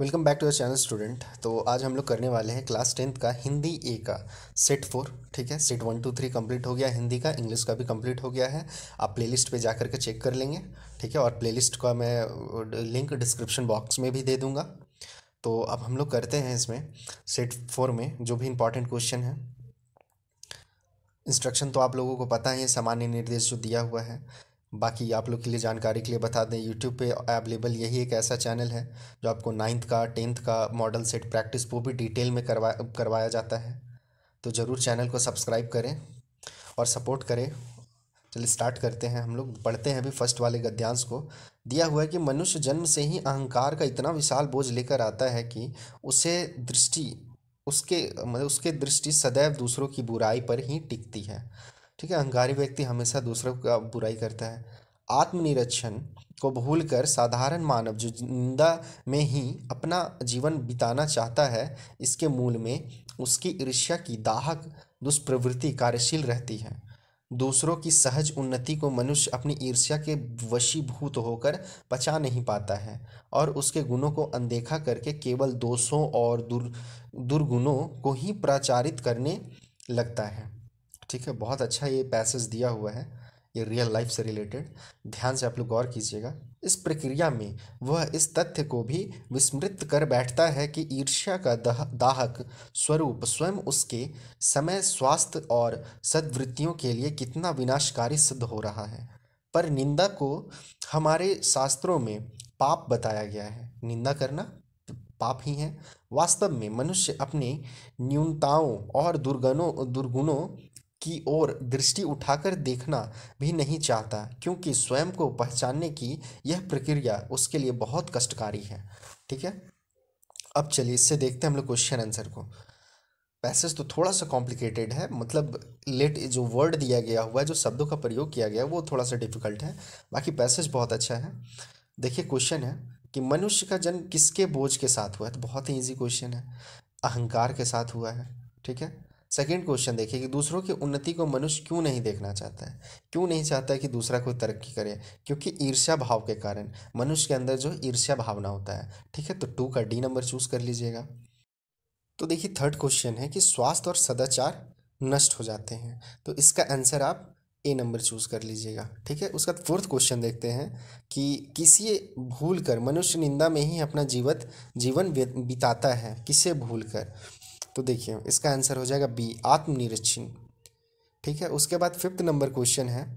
Welcome back to our channel student तो आज हम लोग करने वाले हैं क्लास टेंथ का हिंदी ए का सेट फोर ठीक है set one two three complete हो गया हिंदी का इंग्लिश का भी कंप्लीट हो गया है आप प्लेलिस्ट पे जा करके चेक कर लेंगे ठीक है और प्लेलिस्ट का मैं लिंक डिस्क्रिप्शन बॉक्स में भी दे दूँगा तो अब हम लोग करते हैं इसमें सेट फोर में जो भी इंपॉर्टेंट क्वेश्चन है इंस्ट्रक्शन तो आप लोगों को पता है सामान्य निर्देश जो दिया हुआ है बाकी आप लोग के लिए जानकारी के लिए बता दें यूट्यूब पे अवेलेबल यही एक ऐसा चैनल है जो आपको नाइन्थ का टेंथ का मॉडल सेट प्रैक्टिस वो भी डिटेल में करवा करवाया जाता है तो ज़रूर चैनल को सब्सक्राइब करें और सपोर्ट करें चलिए स्टार्ट करते हैं हम लोग पढ़ते हैं अभी फर्स्ट वाले गद्यांश को दिया हुआ है कि मनुष्य जन्म से ही अहंकार का इतना विशाल बोझ लेकर आता है कि उसे दृष्टि उसके मतलब उसके दृष्टि सदैव दूसरों की बुराई पर ही टिकती है ठीक है अहंकारी व्यक्ति हमेशा दूसरों का बुराई करता है आत्मनिरीक्षण को भूलकर साधारण मानव जो जिंदा में ही अपना जीवन बिताना चाहता है इसके मूल में उसकी ईर्ष्या की दाहक दुष्प्रवृत्ति कार्यशील रहती है दूसरों की सहज उन्नति को मनुष्य अपनी ईर्ष्या के वशीभूत होकर पचा नहीं पाता है और उसके गुणों को अनदेखा करके केवल दोषों और दुर् दुर्गुणों को ही प्रचारित करने लगता है ठीक है बहुत अच्छा ये पैसेज दिया हुआ है ये रियल लाइफ से रिलेटेड ध्यान से आप लोग गौर कीजिएगा इस प्रक्रिया में वह इस तथ्य को भी विस्मृत कर बैठता है कि ईर्ष्या का दह दाहक स्वरूप स्वयं उसके समय स्वास्थ्य और सद्वृत्तियों के लिए कितना विनाशकारी सिद्ध हो रहा है पर निंदा को हमारे शास्त्रों में पाप बताया गया है निंदा करना पाप ही है वास्तव में मनुष्य अपने न्यूनताओं और दुर्गुणों दुर्गुणों की ओर दृष्टि उठाकर देखना भी नहीं चाहता क्योंकि स्वयं को पहचानने की यह प्रक्रिया उसके लिए बहुत कष्टकारी है ठीक है अब चलिए इससे देखते हैं हम लोग क्वेश्चन आंसर को पैसेज तो थोड़ा सा कॉम्प्लिकेटेड है मतलब लेट जो वर्ड दिया गया हुआ है जो शब्दों का प्रयोग किया गया है वो थोड़ा सा डिफिकल्ट है बाकी पैसेज बहुत अच्छा है देखिए क्वेश्चन है कि मनुष्य का जन्म किसके बोझ के साथ हुआ है तो बहुत ही ईजी क्वेश्चन है अहंकार के साथ हुआ है ठीक है सेकेंड क्वेश्चन देखिए कि दूसरों की उन्नति को मनुष्य क्यों नहीं देखना चाहता है क्यों नहीं चाहता है कि दूसरा कोई तरक्की करे क्योंकि ईर्ष्या भाव के कारण मनुष्य के अंदर जो ईर्ष्या भावना होता है ठीक है तो टू का डी नंबर चूज कर लीजिएगा तो देखिए थर्ड क्वेश्चन है कि स्वास्थ्य और सदाचार नष्ट हो जाते हैं तो इसका आंसर आप ए नंबर चूज कर लीजिएगा ठीक है उसका फोर्थ क्वेश्चन देखते हैं कि किसी भूल कर मनुष्य निंदा में ही अपना जीवत जीवन बिताता है किसे भूल कर तो देखिए इसका आंसर हो जाएगा बी आत्मनिरीक्षण ठीक है उसके बाद फिफ्थ नंबर क्वेश्चन है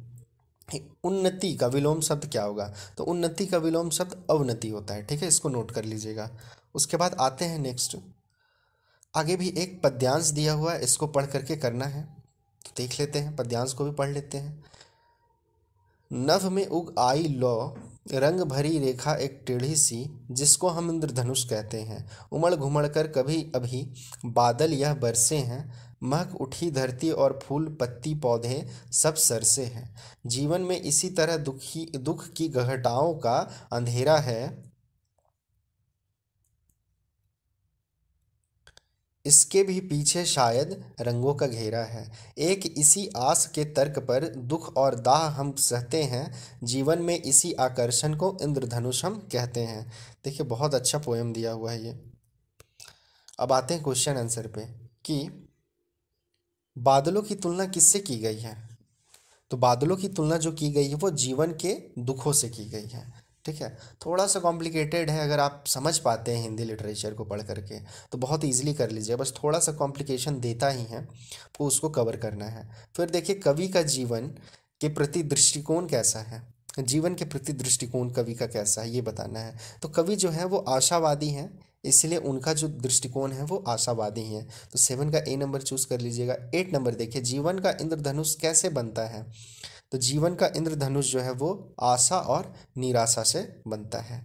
उन्नति का विलोम शब्द क्या होगा तो उन्नति का विलोम शब्द अवनति होता है ठीक है इसको नोट कर लीजिएगा उसके बाद आते हैं नेक्स्ट आगे भी एक पद्यांश दिया हुआ है इसको पढ़ करके करना है तो देख लेते हैं पद्यांश को भी पढ़ लेते हैं नभ में उग आई लौ रंग भरी रेखा एक टेढ़ी सी जिसको हम इंद्रधनुष कहते हैं उमड़ घुमड़ कर कभी अभी बादल यह बरसे हैं महक उठी धरती और फूल पत्ती पौधे सब सरसे हैं जीवन में इसी तरह दुखी दुख की गहटाओं का अंधेरा है इसके भी पीछे शायद रंगों का घेरा है एक इसी आस के तर्क पर दुख और दाह हम सहते हैं जीवन में इसी आकर्षण को इंद्रधनुष हम कहते हैं देखिए बहुत अच्छा पोएम दिया हुआ है ये अब आते हैं क्वेश्चन आंसर पे कि बादलों की तुलना किससे की गई है तो बादलों की तुलना जो की गई है वो जीवन के दुखों से की गई है ठीक है थोड़ा सा कॉम्प्लिकेटेड है अगर आप समझ पाते हैं हिंदी लिटरेचर को पढ़ करके तो बहुत ईजिली कर लीजिए बस थोड़ा सा कॉम्प्लिकेशन देता ही है तो उसको कवर करना है फिर देखिए कवि का जीवन के प्रति दृष्टिकोण कैसा है जीवन के प्रति दृष्टिकोण कवि का कैसा है ये बताना है तो कवि जो है वो आशावादी हैं इसलिए उनका जो दृष्टिकोण है वो आशावादी ही है तो सेवन का ए नंबर चूज़ कर लीजिएगा एट नंबर देखिए जीवन का इंद्रधनुष कैसे बनता है तो जीवन का इंद्रधनुष जो है वो आशा और निराशा से बनता है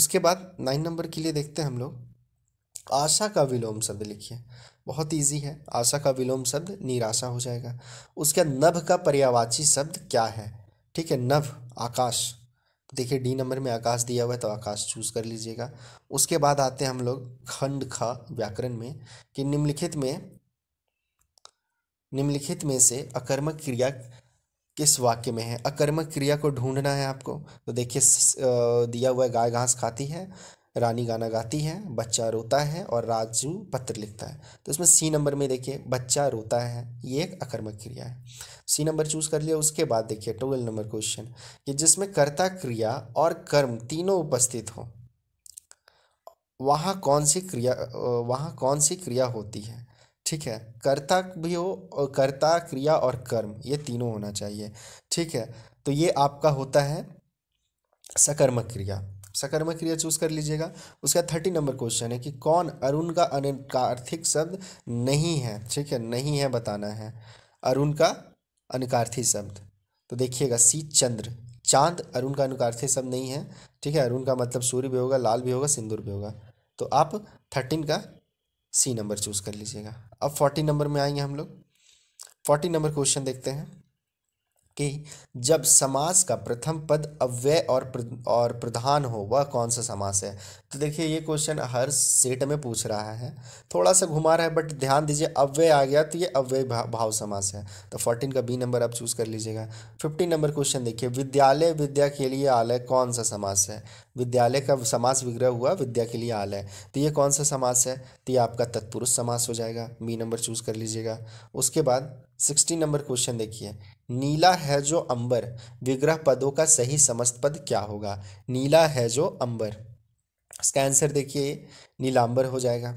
उसके बाद नाइन नंबर के लिए देखते हैं हम लोग आशा का विलोम शब्द लिखिए बहुत इजी है आशा का विलोम शब्द निराशा हो जाएगा उसके बाद नभ का पर्यावाची शब्द क्या है ठीक है नभ आकाश देखिए डी नंबर में आकाश दिया हुआ है तो आकाश चूज कर लीजिएगा उसके बाद आते हैं हम लोग खंड खा व्याकरण में कि निम्नलिखित में निम्नलिखित में से अकर्मक क्रिया किस वाक्य में है अकर्मक क्रिया को ढूंढना है आपको तो देखिए दिया हुआ गाय घास खाती है रानी गाना गाती है बच्चा रोता है और राजू पत्र लिखता है तो इसमें सी नंबर में देखिए बच्चा रोता है ये एक अकर्मक क्रिया है सी नंबर चूज कर लिया उसके बाद देखिए ट्वेल्व नंबर क्वेश्चन कि जिसमें कर्ता क्रिया और कर्म तीनों उपस्थित हो वहाँ कौन सी क्रिया वहाँ कौन सी क्रिया होती है ठीक है कर्ता भी हो और कर्ता क्रिया और कर्म ये तीनों होना चाहिए ठीक है तो ये आपका होता है सकर्मक क्रिया सकर्मक क्रिया चूज कर लीजिएगा उसका थर्टी नंबर क्वेश्चन है कि कौन अरुण का अनकार्थिक शब्द नहीं है ठीक है नहीं है बताना है अरुण का अनुकार्थी शब्द तो देखिएगा सी चंद्र चांद अरुण का अनुकार्थी शब्द नहीं है ठीक है अरुण का मतलब सूर्य भी होगा लाल भी होगा सिंदूर भी होगा तो आप थर्टीन का सी नंबर चूज़ कर लीजिएगा अब फोर्टी नंबर में आएंगे हम लोग फोर्टी नंबर क्वेश्चन देखते हैं कि जब समास का प्रथम पद अव्यय और और प्रधान हो वह कौन सा समास है तो देखिए ये क्वेश्चन हर सेट में पूछ रहा है थोड़ा सा घुमा रहा है बट ध्यान दीजिए अव्यय आ गया तो ये अव्यय भा, भाव समास है तो फोर्टीन का बी नंबर आप चूज़ कर लीजिएगा फिफ्टीन नंबर क्वेश्चन देखिए विद्यालय विद्या के लिए आलय कौन सा समास है विद्यालय का समास विग्रह हुआ विद्या के लिए आलय तो ये कौन सा समास है तो ये आपका तत्पुरुष समास हो जाएगा बी नंबर चूज़ कर लीजिएगा उसके बाद सिक्सटीन नंबर क्वेश्चन देखिए नीला है जो अंबर विग्रह पदों का सही समस्त पद क्या होगा नीला है जो अंबर इसका आंसर देखिए नीलांबर हो जाएगा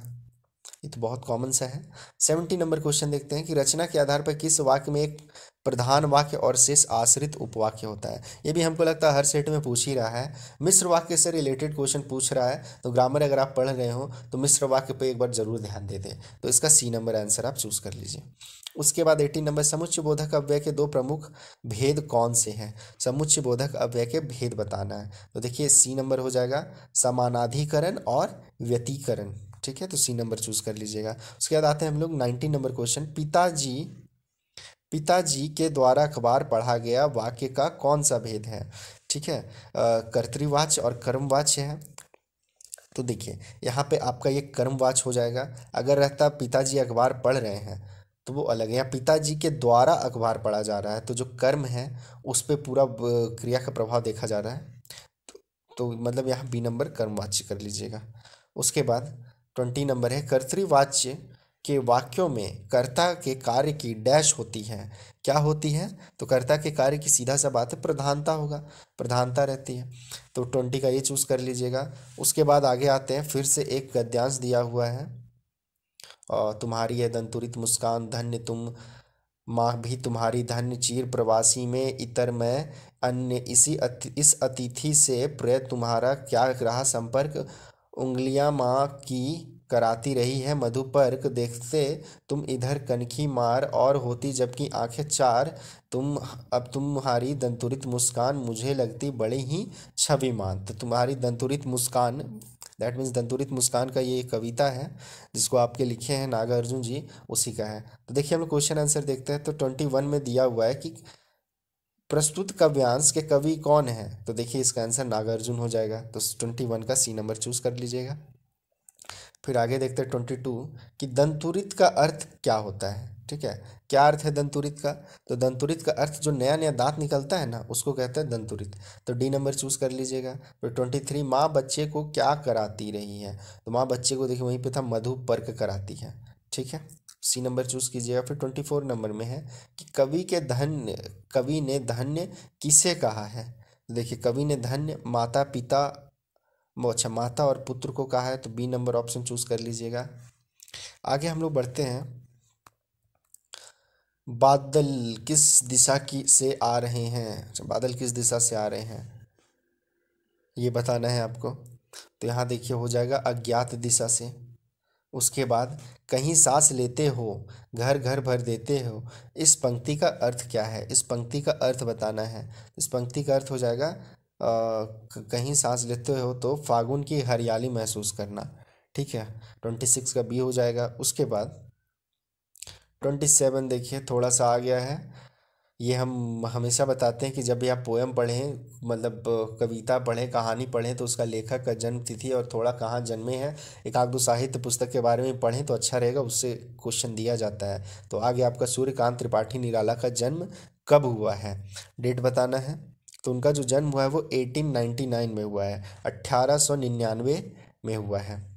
ये तो बहुत कॉमन सा है सेवेंटी नंबर क्वेश्चन देखते हैं कि रचना के आधार पर किस वाक्य में एक प्रधान वाक्य और शेष आश्रित उपवाक्य होता है ये भी हमको लगता है हर सेट में पूछ ही रहा है मिश्र वाक्य से रिलेटेड क्वेश्चन पूछ रहा है तो ग्रामर अगर आप पढ़ रहे हो तो मिश्र वाक्य पर एक बार जरूर ध्यान दे दें तो इसका सी नंबर आंसर आप चूज कर लीजिए उसके बाद एटीन नंबर समुच्च बोधक अव्यय के दो प्रमुख भेद कौन से हैं समुच्च बोधक अव्यय के भेद बताना है तो देखिए सी नंबर हो जाएगा समानाधिकरण और व्यतीकरण ठीक है तो सी नंबर चूज कर लीजिएगा उसके बाद आते हैं हम लोग नाइन्टीन नंबर क्वेश्चन पिताजी पिताजी के द्वारा अखबार पढ़ा गया वाक्य का कौन सा भेद है ठीक है कर्तृवाच और कर्मवाच है तो देखिए यहाँ पे आपका ये कर्मवाच हो जाएगा अगर रहता पिताजी अखबार पढ़ रहे हैं तो वो अलग है या पिताजी के द्वारा अखबार पढ़ा जा रहा है तो जो कर्म है उस पर पूरा क्रिया का प्रभाव देखा जा रहा है तो, तो मतलब यहाँ बी नंबर कर्मवाच्य कर लीजिएगा उसके बाद ट्वेंटी नंबर है कर्तृवाच्य के वाक्यों में कर्ता के कार्य की डैश होती है क्या होती है तो कर्ता के कार्य की सीधा सा बात है प्रधानता होगा प्रधानता रहती है तो ट्वेंटी का ये चूज़ कर लीजिएगा उसके बाद आगे आते हैं फिर से एक गद्यांश दिया हुआ है और तुम्हारी है दंतुरित मुस्कान धन्य तुम माँ भी तुम्हारी धन्य चीर प्रवासी में इतर में अन्य इसी अति, इस अतिथि से प्रय तुम्हारा क्या रहा संपर्क उंगलियां माँ की कराती रही है मधुपर्क देखते तुम इधर कनखी मार और होती जबकि आंखें चार तुम अब तुम्हारी दंतुरित मुस्कान मुझे लगती बड़ी ही छवि मान तो तुम्हारी दंतुरित मुस्कान दैट मीन्स दंतुरित मुस्कान का ये कविता है जिसको आपके लिखे हैं नागार्जुन जी उसी का है तो देखिए हम लोग क्वेश्चन आंसर देखते हैं तो ट्वेंटी वन में दिया हुआ है कि प्रस्तुत कव्यांश के कवि कौन है तो देखिए इसका आंसर नागार्जुन हो जाएगा तो ट्वेंटी वन का सी नंबर चूज कर लीजिएगा फिर आगे देखते हैं ट्वेंटी टू कि दंतुरित का अर्थ क्या होता है ठीक है क्या अर्थ है दंतुरित का तो दंतुरित का अर्थ जो नया नया दांत निकलता है ना उसको कहते हैं दंतुरित तो डी नंबर चूज कर लीजिएगा फिर ट्वेंटी थ्री माँ बच्चे को क्या कराती रही है तो माँ बच्चे को देखिए वहीं पे था मधु पर्क कराती है ठीक है सी नंबर चूज़ कीजिएगा फिर ट्वेंटी फोर नंबर में है कि कवि के धन्य कवि ने धन्य किसे कहा है देखिए कवि ने धन्य माता पिता अच्छा माता और पुत्र को कहा है तो बी नंबर ऑप्शन चूज़ कर लीजिएगा आगे हम लोग बढ़ते हैं बादल किस दिशा की से आ रहे हैं अच्छा, बादल किस दिशा से आ रहे हैं ये बताना है आपको तो यहाँ देखिए हो जाएगा अज्ञात दिशा से उसके बाद कहीं सांस लेते हो घर घर भर देते हो इस पंक्ति का अर्थ क्या है इस पंक्ति का अर्थ बताना है इस पंक्ति का अर्थ हो जाएगा आ, कहीं सांस लेते हो तो फागुन की हरियाली महसूस करना ठीक है ट्वेंटी सिक्स का बी हो जाएगा उसके बाद ट्वेंटी सेवन देखिए थोड़ा सा आ गया है ये हम हमेशा बताते हैं कि जब भी आप पोएम पढ़ें मतलब कविता पढ़ें कहानी पढ़ें तो उसका लेखक का जन्म तिथि और थोड़ा कहाँ जन्मे हैं एक आध दो साहित्य पुस्तक के बारे में पढ़ें तो अच्छा रहेगा उससे क्वेश्चन दिया जाता है तो आगे आपका सूर्यकांत त्रिपाठी निराला का जन्म कब हुआ है डेट बताना है तो उनका जो जन्म हुआ है वो एटीन में हुआ है अट्ठारह में हुआ है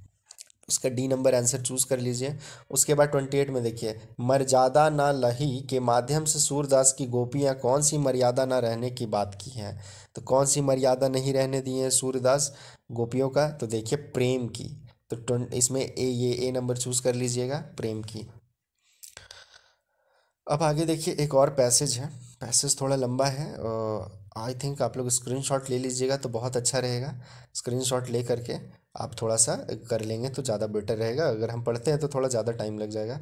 उसका डी नंबर आंसर चूज कर लीजिए उसके बाद ट्वेंटी एट में देखिए मर्यादा ना लही के माध्यम से सूरदास की गोपियाँ कौन सी मर्यादा ना रहने की बात की है तो कौन सी मर्यादा नहीं रहने दी है सूर्यदास गोपियों का तो देखिए प्रेम की तो इसमें ए ये ए नंबर चूज कर लीजिएगा प्रेम की अब आगे देखिए एक और पैसेज है पैसेज थोड़ा लंबा है आई थिंक आप लोग स्क्रीनशॉट ले लीजिएगा तो बहुत अच्छा रहेगा स्क्रीनशॉट ले करके आप थोड़ा सा कर लेंगे तो ज़्यादा बेटर रहेगा अगर हम पढ़ते हैं तो थोड़ा ज़्यादा टाइम लग जाएगा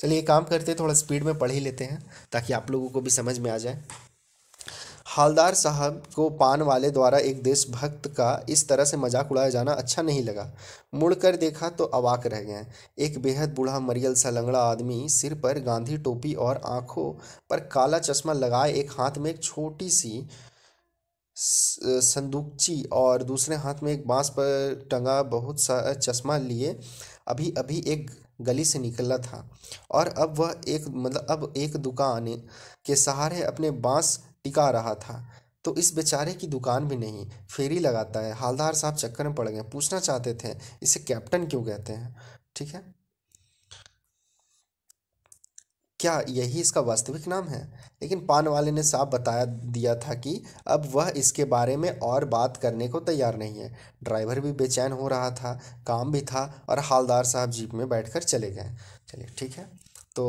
चलिए काम करते हैं थोड़ा स्पीड में पढ़ ही लेते हैं ताकि आप लोगों को भी समझ में आ जाए हालदार साहब को पान वाले द्वारा एक देशभक्त का इस तरह से मजाक उड़ाया जाना अच्छा नहीं लगा मुड़कर देखा तो अवाक रह गए एक बेहद बूढ़ा मरियल सा लंगड़ा आदमी सिर पर गांधी टोपी और आंखों पर काला चश्मा लगाए एक हाथ में एक छोटी सी संदूकची और दूसरे हाथ में एक बांस पर टंगा बहुत सा चश्मा लिए अभी अभी एक गली से निकला था और अब वह एक मतलब अब एक दुकान के सहारे अपने बांस टिका रहा था तो इस बेचारे की दुकान भी नहीं फेरी लगाता है हालदार साहब चक्कर में पड़ गए पूछना चाहते थे इसे कैप्टन क्यों कहते हैं ठीक है क्या यही इसका वास्तविक नाम है लेकिन पान वाले ने साफ बताया दिया था कि अब वह इसके बारे में और बात करने को तैयार नहीं है ड्राइवर भी बेचैन हो रहा था काम भी था और हालदार साहब जीप में बैठकर चले गए चलिए ठीक है तो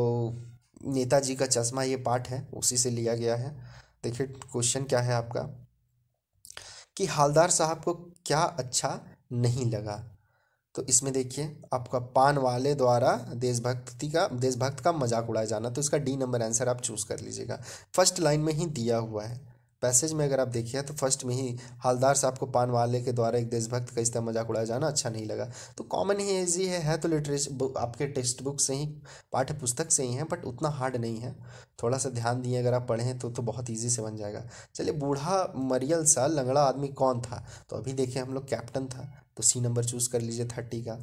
नेताजी का चश्मा ये पाठ है उसी से लिया गया है देखिए क्वेश्चन क्या है आपका कि हालदार साहब को क्या अच्छा नहीं लगा तो इसमें देखिए आपका पान वाले द्वारा देशभक्ति का देशभक्त का मजाक उड़ाया जाना तो इसका डी नंबर आंसर आप चूज़ कर लीजिएगा फर्स्ट लाइन में ही दिया हुआ है पैसेज में अगर आप देखिए तो फर्स्ट में ही हालदार साहब को पान वाले के द्वारा एक देशभक्त का इस तरह मजाक उड़ाया जाना अच्छा नहीं लगा तो कॉमन ही ईजी है, है तो लिटरेच आपके टेक्स्ट बुक से ही पाठ्य पुस्तक से ही है बट उतना हार्ड नहीं है थोड़ा सा ध्यान दिए अगर आप पढ़ें तो तो बहुत ईजी से बन जाएगा चलिए बूढ़ा मरियल सा लंगड़ा आदमी कौन था तो अभी देखें हम लोग कैप्टन था तो सी नंबर चूज़ कर लीजिए थर्टी का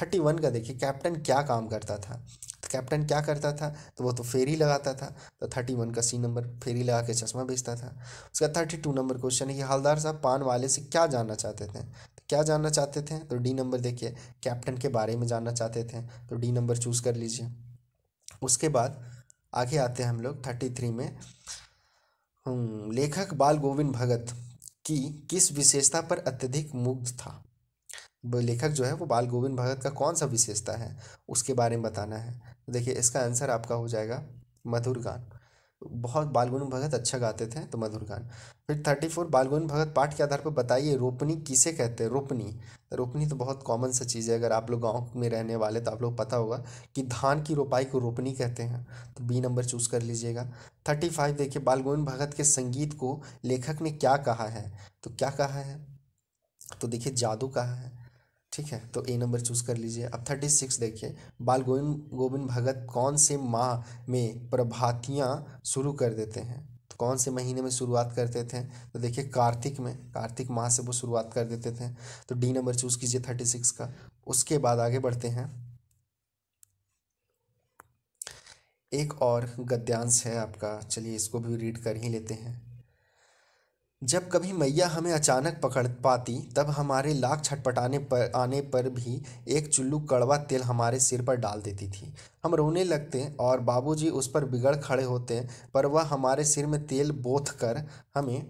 थर्टी वन का देखिए कैप्टन क्या काम करता था तो कैप्टन क्या करता था तो वो तो फेरी लगाता था तो थर्टी वन का सी नंबर फेरी लगा के चश्मा बेचता था उसका थर्टी टू नंबर क्वेश्चन है कि हलदार साहब पान वाले से क्या जानना चाहते थे तो क्या जानना चाहते थे तो डी नंबर देखिए कैप्टन के बारे में जानना चाहते थे तो डी नंबर चूज़ कर लीजिए उसके बाद आगे आते हैं हम लोग थर्टी थ्री में हम्म, लेखक बाल गोविंद भगत की किस विशेषता पर अत्यधिक मुग्ध था लेखक जो है वो बाल गोविंद भगत का कौन सा विशेषता है उसके बारे में बताना है तो देखिए इसका आंसर आपका हो जाएगा मधुर गान बहुत बाल गोविंद भगत अच्छा गाते थे तो मधुर गान फिर थर्टी फोर बाल गोविंद भगत पाठ के आधार पर बताइए रोपनी किसे कहते हैं रोपनी तो रोपनी तो बहुत कॉमन सा चीज़ है अगर आप लोग गांव में रहने वाले तो आप लोग पता होगा कि धान की रोपाई को रोपनी कहते हैं तो बी नंबर चूज़ कर लीजिएगा थर्टी फाइव देखिए बाल गोविंद भगत के संगीत को लेखक ने क्या कहा है तो क्या कहा है तो देखिए जादू कहा है ठीक है तो ए नंबर चूज़ कर लीजिए अब थर्टी सिक्स देखिए बाल गोविंद गोविंद भगत कौन से माह में प्रभातियाँ शुरू कर देते हैं तो कौन से महीने में शुरुआत करते थे तो देखिए कार्तिक में कार्तिक माह से वो शुरुआत कर देते थे तो डी नंबर चूज़ कीजिए थर्टी सिक्स का उसके बाद आगे बढ़ते हैं एक और गद्यांश है आपका चलिए इसको भी रीड कर ही लेते हैं जब कभी मैया हमें अचानक पकड़ पाती तब हमारे लाख छटपटाने पर आने पर भी एक चुल्लू कड़वा तेल हमारे सिर पर डाल देती थी हम रोने लगते और बाबूजी उस पर बिगड़ खड़े होते पर वह हमारे सिर में तेल बोथ कर हमें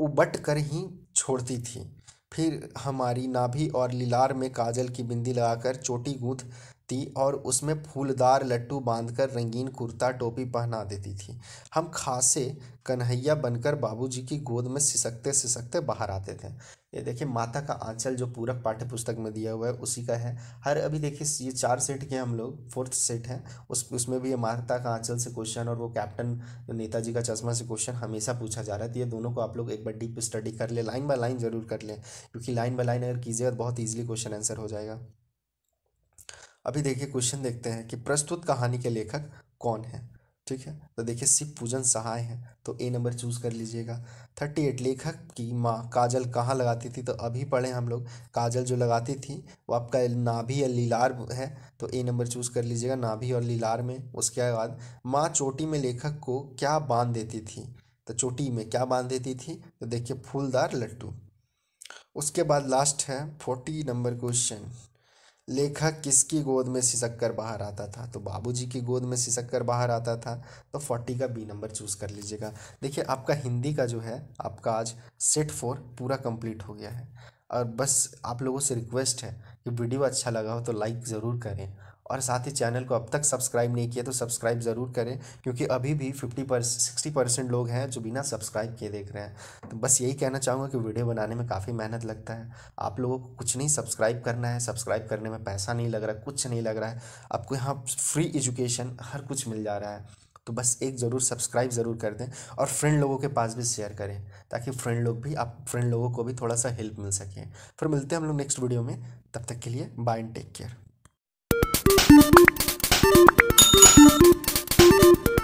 उबट कर ही छोड़ती थी फिर हमारी नाभि और लीलार में काजल की बिंदी लगाकर चोटी गूंथ थी और उसमें फूलदार लट्टू बांधकर रंगीन कुर्ता टोपी पहना देती थी हम खासे कन्हैया बनकर बाबूजी की गोद में सिसकते सिसकते बाहर आते थे ये देखिए माता का आंचल जो पूरक पाठ्य पुस्तक में दिया हुआ है उसी का है हर अभी देखिए ये चार सेट के हम लोग फोर्थ सेट हैं उस उसमें भी ये माता का आंचल से क्वेश्चन और वो कैप्टन नेताजी का चश्मा से क्वेश्चन हमेशा पूछा जा रहा है तो ये दोनों को आप लोग एक बार डीप स्टडी कर ले लाइन बाय लाइन ज़रूर कर लें क्योंकि लाइन बाय लाइन अगर कीजिएगा तो बहुत ईजिली क्वेश्चन आंसर हो जाएगा अभी देखिए क्वेश्चन देखते हैं कि प्रस्तुत कहानी के लेखक कौन है ठीक है तो देखिए शिव पूजन सहाय हैं तो ए नंबर चूज कर लीजिएगा थर्टी एट लेखक की माँ काजल कहाँ लगाती थी तो अभी पढ़े हम लोग काजल जो लगाती थी वो आपका नाभि या लीलार है तो ए नंबर चूज कर लीजिएगा नाभि और लीलार में उसके बाद माँ चोटी में लेखक को क्या बांध देती थी तो चोटी में क्या बांध देती थी तो देखिए फूलदार लट्टू उसके बाद लास्ट है फोर्टी नंबर क्वेश्चन लेखक किसकी गोद में सिसक कर बाहर आता था तो बाबूजी की गोद में सिसक कर बाहर आता था तो फोर्टी का बी नंबर चूज़ कर लीजिएगा देखिए आपका हिंदी का जो है आपका आज सेट फोर पूरा कंप्लीट हो गया है और बस आप लोगों से रिक्वेस्ट है कि वीडियो अच्छा लगा हो तो लाइक ज़रूर करें और साथ ही चैनल को अब तक सब्सक्राइब नहीं किया तो सब्सक्राइब ज़रूर करें क्योंकि अभी भी फिफ्टी पर सिक्सटी परसेंट लोग हैं जो बिना सब्सक्राइब किए देख रहे हैं तो बस यही कहना चाहूँगा कि वीडियो बनाने में काफ़ी मेहनत लगता है आप लोगों को कुछ नहीं सब्सक्राइब करना है सब्सक्राइब करने में पैसा नहीं लग रहा कुछ नहीं लग रहा है आपको यहाँ फ्री एजुकेशन हर कुछ मिल जा रहा है तो बस एक ज़रूर सब्सक्राइब ज़रूर कर दें और फ्रेंड लोगों के पास भी शेयर करें ताकि फ्रेंड लोग भी आप फ्रेंड लोगों को भी थोड़ा सा हेल्प मिल सके फिर मिलते हैं हम लोग नेक्स्ट वीडियो में तब तक के लिए bye and take care Thank you.